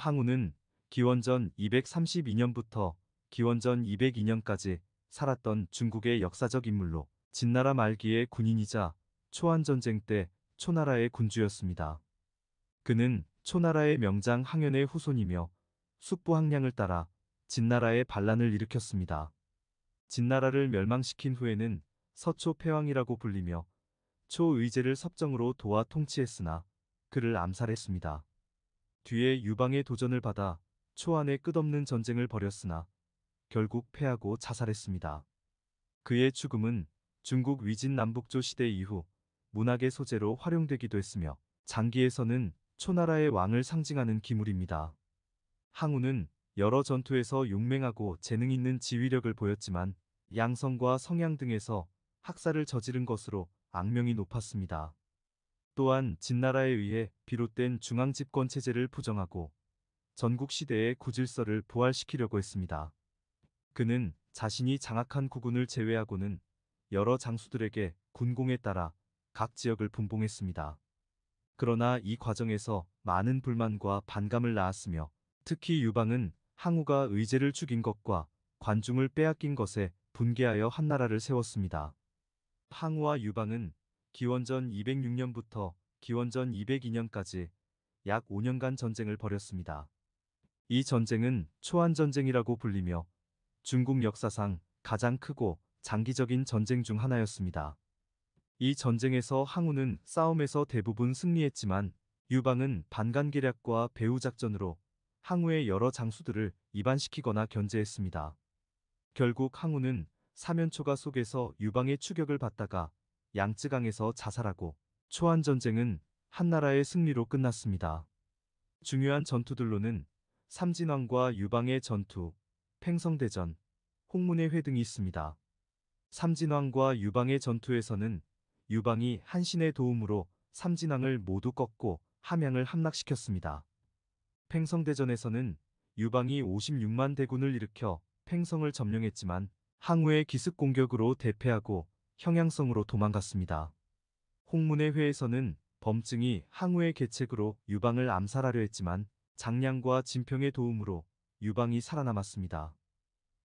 항우는 기원전 232년부터 기원전 202년까지 살았던 중국의 역사적 인물로 진나라 말기의 군인이자 초한전쟁 때 초나라의 군주였습니다. 그는 초나라의 명장 항연의 후손이며 숙부 항량을 따라 진나라의 반란을 일으켰습니다. 진나라를 멸망시킨 후에는 서초 패왕이라고 불리며 초의제를 섭정으로 도와 통치했으나 그를 암살했습니다. 뒤에 유방의 도전을 받아 초안의 끝없는 전쟁을 벌였으나 결국 패하고 자살했습니다. 그의 죽음은 중국 위진 남북조 시대 이후 문학의 소재로 활용되기도 했으며 장기에서는 초나라의 왕을 상징하는 기물입니다. 항우는 여러 전투에서 용맹하고 재능 있는 지휘력을 보였지만 양성과 성향 등에서 학살을 저지른 것으로 악명이 높았습니다. 또한 진나라에 의해 비롯된 중앙집권 체제를 부정하고 전국 시대의 구질서를 부활시키려고 했습니다. 그는 자신이 장악한 구군을 제외하고는 여러 장수들에게 군공에 따라 각 지역을 분봉했습니다. 그러나 이 과정에서 많은 불만과 반감을 낳았으며 특히 유방은 항우가 의제를 죽인 것과 관중을 빼앗긴 것에 분개하여 한나라를 세웠습니다. 항우와 유방은 기원전 206년부터 기원전 202년까지 약 5년간 전쟁을 벌였습니다. 이 전쟁은 초한전쟁이라고 불리며 중국 역사상 가장 크고 장기적인 전쟁 중 하나였습니다. 이 전쟁에서 항우는 싸움에서 대부분 승리했지만 유방은 반간계략과 배후작전으로 항우의 여러 장수들을 이반시키거나 견제했습니다. 결국 항우는 사면초가 속에서 유방의 추격을 받다가 양쯔강에서 자살하고 초한 전쟁은 한나라의 승리로 끝났습니다. 중요한 전투들로는 삼진왕과 유방의 전투, 팽성대전, 홍문의 회 등이 있습니다. 삼진왕과 유방의 전투에서는 유방이 한신의 도움으로 삼진왕을 모두 꺾고 함양을 함락시켰습니다. 팽성대전에서는 유방이 56만 대군을 일으켜 팽성을 점령했지만 항우의 기습 공격으로 대패하고 형양성으로 도망갔습니다. 홍문의 회에서는 범증이 항우의 계책으로 유방을 암살하려 했지만 장량과 진평의 도움으로 유방이 살아남았습니다.